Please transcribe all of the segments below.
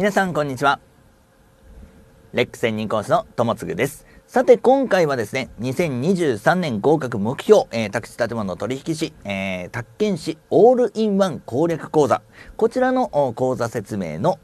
皆さんこんにちは。レック専任講師の友もです。さて今回はですね、2023年合格目標、えー、宅地建物取引士、えー、宅建士オールインワン攻略講座。こちらの講座説明の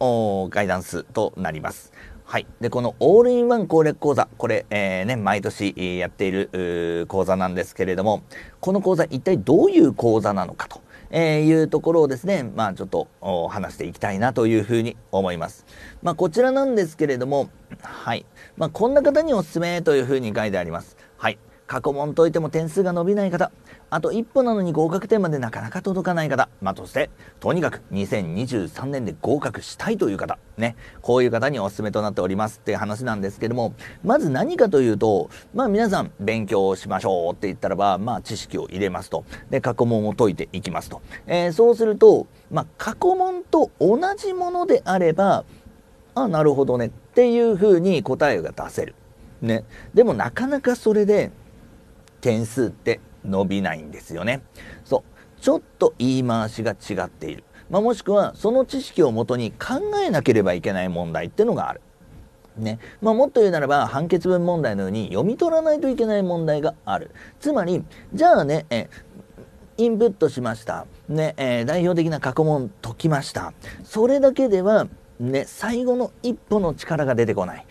ガイダンスとなります。はい。で、このオールインワン攻略講座、これ、えー、ね、毎年やっている講座なんですけれども、この講座一体どういう講座なのかと。えいうところをですね、まあちょっと話していきたいなというふうに思います。まあこちらなんですけれども、はい。まあこんな方におすすめというふうに書いてあります。はい。過去問解いても点数が伸びない方あと一歩なのに合格点までなかなか届かない方まあそしてとにかく2023年で合格したいという方ねこういう方におすすめとなっておりますっていう話なんですけどもまず何かというとまあ皆さん勉強しましょうって言ったらばまあ知識を入れますとで過去問を解いていきますと、えー、そうするとまあ過去問と同じものであればあなるほどねっていうふうに答えが出せるねでもなかなかそれで点数って伸びないんですよね。そう。ちょっと言い回しが違っている。まあ、もしくは、その知識をもとに考えなければいけない問題ってのがある。ね。まあ、もっと言うならば、判決文問題のように読み取らないといけない問題がある。つまり、じゃあね、えインプットしました。ね、えー、代表的な過去問解きました。それだけでは、ね、最後の一歩の力が出てこない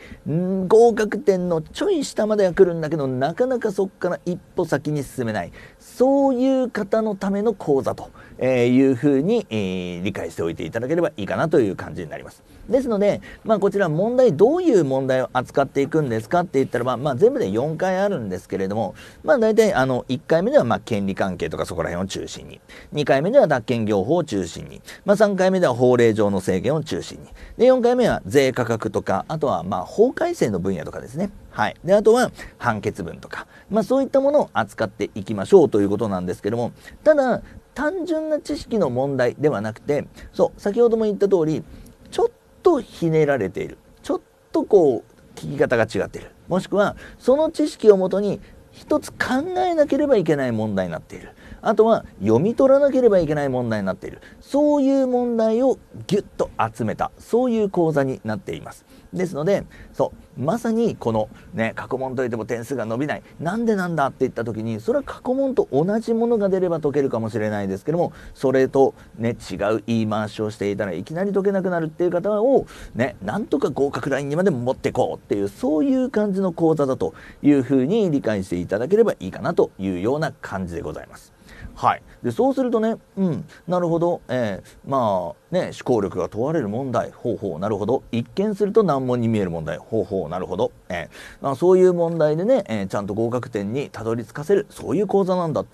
合格点のちょい下までは来るんだけどなかなかそこから一歩先に進めないそういう方のための講座というふうに、えー、理解しておいていただければいいかなという感じになります。ですので、まあ、こちら問題どういう問題を扱っていくんですかって言ったらまあ、全部で4回あるんですけれども、まあ、大体あの1回目ではま権利関係とかそこら辺を中心に2回目では脱権業法を中心に、まあ、3回目では法令上の制限を中心にで、4回目は税価格とか、あとはまあ法改正の分野とかですね。はい。で、あとは判決文とか、まあそういったものを扱っていきましょうということなんですけども、ただ、単純な知識の問題ではなくて、そう、先ほども言った通り、ちょっとひねられている。ちょっとこう、聞き方が違ってる。もしくはその知識をもとに一つ考えなければいけない問題になっているあとは読み取らなければいけない問題になっているそういう問題をぎゅっと集めたそういう講座になっていますですのでそうまさにこのね過去問といても点数が伸びないなんでなんだって言った時にそれは過去問と同じものが出れば解けるかもしれないですけどもそれとね違う言い回しをしていたらいきなり解けなくなるっていう方をねなんとか合格ラインにまで持ってこうっていうそういう感じの講座だというふうに理解していただければいいかなというような感じでございます。はい、でそうするとね、うん、なるほど、えー、まあね思考力が問われる問題方法なるほど一見すると難問に見える問題方法なるほど、えーまあ、そういう問題でね、えー、ちゃんと合格点にたどり着かせるそういう講座なんだ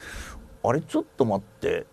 あれちょっと待って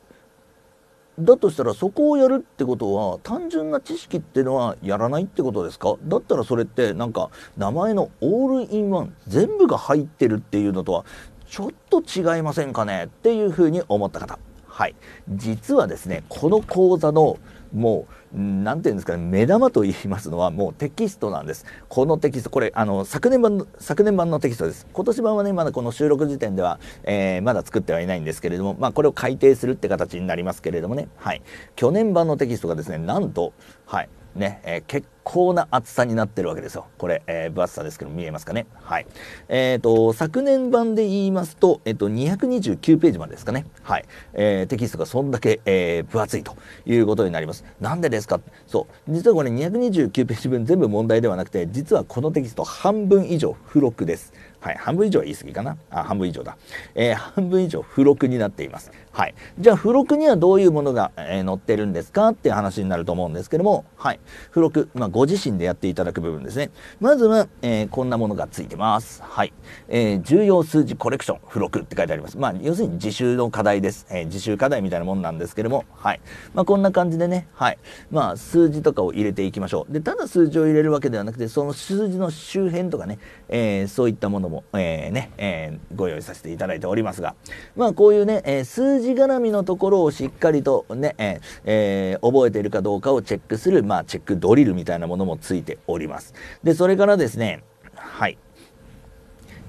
だとしたらそこをやるってことは単純な知識っていうのはやらないってことですかだったらそれってなんか名前のオールインワン全部が入ってるっていうのとはちょっと違いませんかねっていうふうに思った方。はい、実はですねこの講座のもう何て言うんですかね目玉と言いますのはもうテキストなんですこのテキストこれあの昨年版の昨年版のテキストです今年版はねまだこの収録時点では、えー、まだ作ってはいないんですけれどもまあこれを改訂するって形になりますけれどもねはい去年版のテキストがですねなんとはいね、えー、結高な厚さになってるわけですよ。これ、えー、分厚さですけど見えますかね。はい。えっ、ー、と、昨年版で言いますと、えっ、ー、と、229ページまでですかね。はい。えー、テキストがそんだけ、えー、分厚いということになります。なんでですかそう。実はこれ229ページ分全部問題ではなくて、実はこのテキスト半分以上付録です。はい、半分以上は言い過ぎかな。あ、半分以上だ。えー、半分以上付録になっています。はい。じゃあ、付録にはどういうものが、えー、載ってるんですかっていう話になると思うんですけども、はい。付録、まあ、ご自身でやっていただく部分ですね。まずは、えー、こんなものがついてます。はい。えー、重要数字コレクション、付録って書いてあります。まあ、要するに自習の課題です。えー、自習課題みたいなもんなんですけども、はい。まあ、こんな感じでね、はい。まあ、数字とかを入れていきましょう。で、ただ数字を入れるわけではなくて、その数字の周辺とかね、えー、そういったものも、えー、ね、えー、ご用意させていただいておりますが、まあ、こういうね、えー、数字絡みのところをしっかりとね、えー、覚えているかどうかをチェックする、まあ、チェックドリルみたいなものもついております。で、それからですね、はい。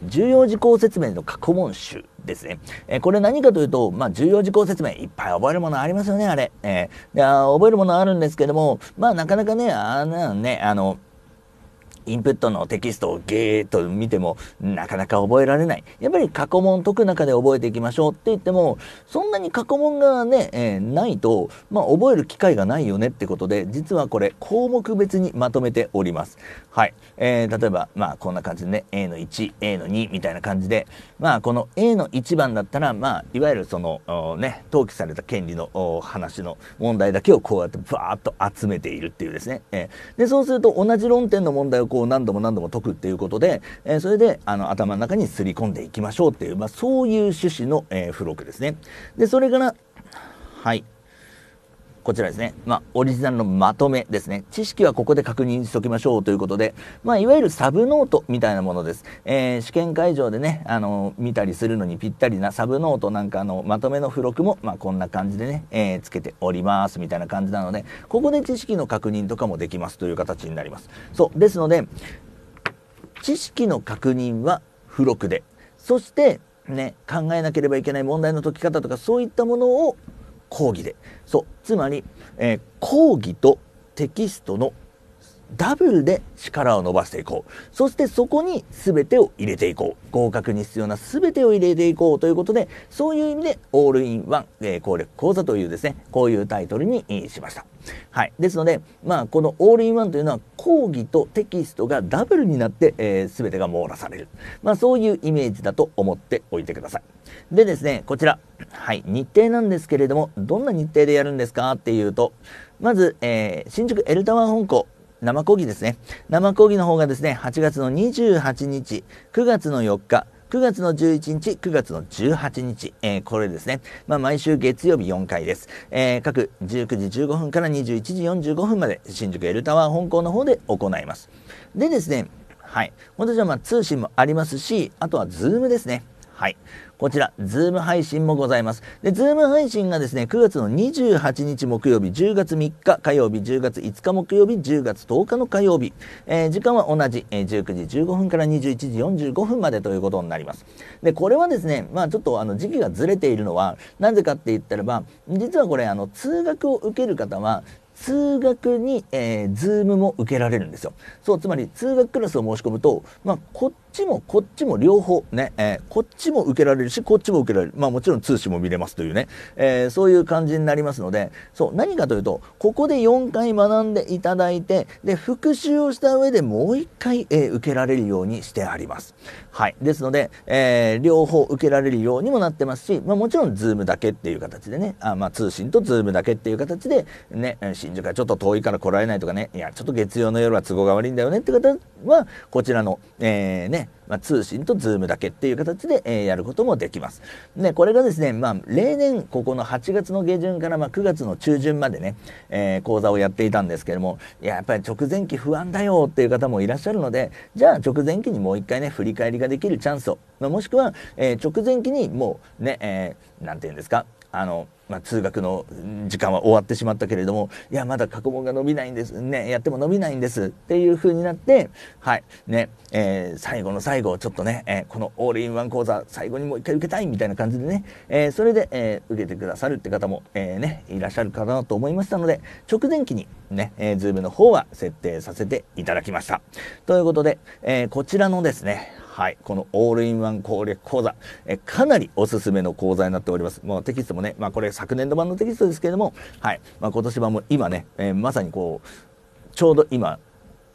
重要事項説明の過去問集ですね。えー、これ何かというと、まあ、重要事項説明、いっぱい覚えるものありますよね、あれ。えー、であ覚えるものあるんですけども、まあ、なかなかね、あのね、あの、インプットのテキストをゲーッと見てもなかなか覚えられないやっぱり過去問解く中で覚えていきましょうって言ってもそんなに過去問がね、えー、ないと、まあ、覚える機会がないよねってことで実はこれ項目別にまとめております。はい、えー、例えば、まあ、こんな感じでね A の 1A の2みたいな感じで、まあ、この A の1番だったら、まあ、いわゆるその、ね、登記された権利の話の問題だけをこうやってバーッと集めているっていうですね。えー、でそうすると同じ論点の問題をこうこう何度も何度も解くっていうことで、えー、それであの頭の中に刷り込んでいきましょうっていう、まあ、そういう趣旨の、えー、付録ですね。でそれからはいこちらですね、まあ、オリジナルのまとめですね。知識はここで確認しておきましょうということで、まあ、いわゆるサブノートみたいなものです。えー、試験会場でね、あの、見たりするのにぴったりなサブノートなんかのまとめの付録も、まあ、こんな感じでね、えー、つけておりますみたいな感じなので、ここで知識の確認とかもできますという形になります。そう。ですので、知識の確認は付録で、そして、ね、考えなければいけない問題の解き方とかそういったものを講義でそうつまり、えー、講義とテキストのダブルで力を伸ばしていこう。そしてそこに全てを入れていこう。合格に必要な全てを入れていこうということで、そういう意味でオールインワン、えー、攻略講座というですね、こういうタイトルにしました。はい。ですので、まあ、このオールインワンというのは講義とテキストがダブルになって、えー、全てが網羅される。まあ、そういうイメージだと思っておいてください。でですね、こちら。はい。日程なんですけれども、どんな日程でやるんですかっていうと、まず、えー、新宿エルタワー本校、生講義ですね。生講義の方がですね、8月の28日、9月の4日、9月の11日、9月の18日、えー、これですね。まあ、毎週月曜日4回です。えー、各19時15分から21時45分まで新宿エルタワー本校の方で行います。でですね、はい。私はまあ通信もありますし、あとはズームですね。はい。こちら、ズーム配信もございます。で、ズーム配信がですね、9月の28日木曜日、10月3日火曜日、10月5日木曜日、10月10日の火曜日、えー、時間は同じ、えー、19時15分から21時45分までということになります。で、これはですね、まあちょっとあの時期がずれているのは、なぜかって言ったらば、実はこれ、あの、通学を受ける方は、通学に、えー、ズームも受けられるんですよ。そう、つまり通学クラスを申し込むと、まあ、こっちもこっちも両方ね、えー、こっちも受けられるし、こっちも受けられる。まあもちろん通信も見れますというね、えー、そういう感じになりますので、そう、何かというと、ここで4回学んでいただいて、で、復習をした上でもう1回、えー、受けられるようにしてあります。はい。ですので、え両方受けられるようにもなってますし、まあもちろんズームだけっていう形でね、あまあ通信とズームだけっていう形で、ね、新宿はちょっと遠いから来られないとかね、いや、ちょっと月曜の夜は都合が悪いんだよねって方は、こちらの、えね、ね、まあ、通信と Zoom だけっていう形で、えー、やることもできます。で、これがですね、まあ、例年、ここの8月の下旬から、まあ、9月の中旬までね、えー、講座をやっていたんですけども、いや、やっぱり直前期不安だよっていう方もいらっしゃるので、じゃあ直前期にもう一回ね、振り返りができるチャンスを、まあ、もしくは、えー、直前期にもうね、えー、なんて言うんですか、あの、まあ、通学の時間は終わってしまったけれども、いや、まだ過去問が伸びないんです。ね、やっても伸びないんです。っていう風になって、はい、ね、えー、最後の最後、ちょっとね、えー、このオールインワン講座、最後にもう一回受けたいみたいな感じでね、えー、それで、え受けてくださるって方も、えね、いらっしゃるかなと思いましたので、直前期にね、えー、ズームの方は設定させていただきました。ということで、えこちらのですね、はい、このオールインワン攻略講座、えかなりおすすめの講座になっております。もうテキストもね、まあこれ昨年度版のテキストですけれども、はい、まあ今年版も今ね、えー、まさにこう、ちょうど今、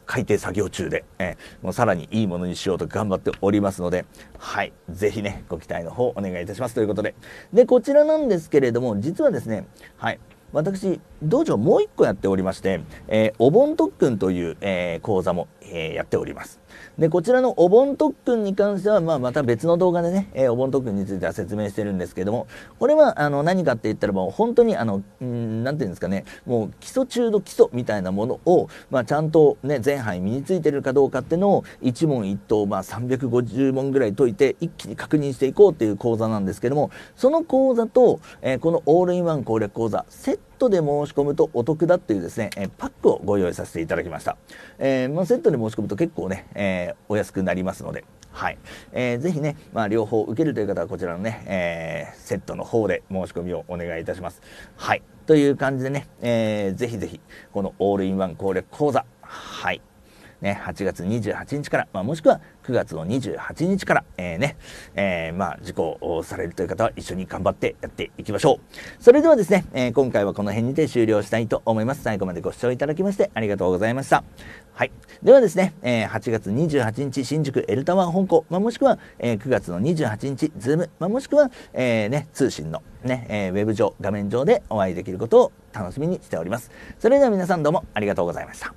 改定作業中で、えー、もうさらにいいものにしようと頑張っておりますので、はい、ぜひね、ご期待の方お願いいたしますということで。で、こちらなんですけれども、実はですね、はい、私道場もう一個やっておりまして、えー、お盆特訓という、えー、講座も、えー、やっておりますでこちらのお盆特訓に関しては、まあ、また別の動画でね、えお盆特訓については説明してるんですけどもこれはあの何かって言ったらもう本当にあの何て言うんですかねもう基礎中の基礎みたいなものを、まあ、ちゃんと、ね、前半身についてるかどうかっていうのを一問一答、まあ、350問ぐらい解いて一気に確認していこうっていう講座なんですけどもその講座と、えこのオールインワン攻略講座セットで申し込むとお得だというですね、えパックをご用意させていただきました。えー、まあ、セットで申し込むと結構ね、えー、お安くなりますので、はい。えー、ぜひね、まあ、両方受けるという方はこちらのね、えー、セットの方で申し込みをお願いいたします。はい。という感じでね、えー、ぜひぜひ、このオールインワン攻略講座、はい。ね、8月28日から、まあ、もしくは9月の28日から、えー、ね、えー、まあ、受講されるという方は一緒に頑張ってやっていきましょう。それではですね、えー、今回はこの辺にて終了したいと思います。最後までご視聴いただきましてありがとうございました。はい。ではですね、えー、8月28日新宿エルタワー本校、まあ、もしくは、えー、9月の28日ズーム、まあ、もしくは、えー、ね、通信のね、えー、ウェブ上、画面上でお会いできることを楽しみにしております。それでは皆さんどうもありがとうございました。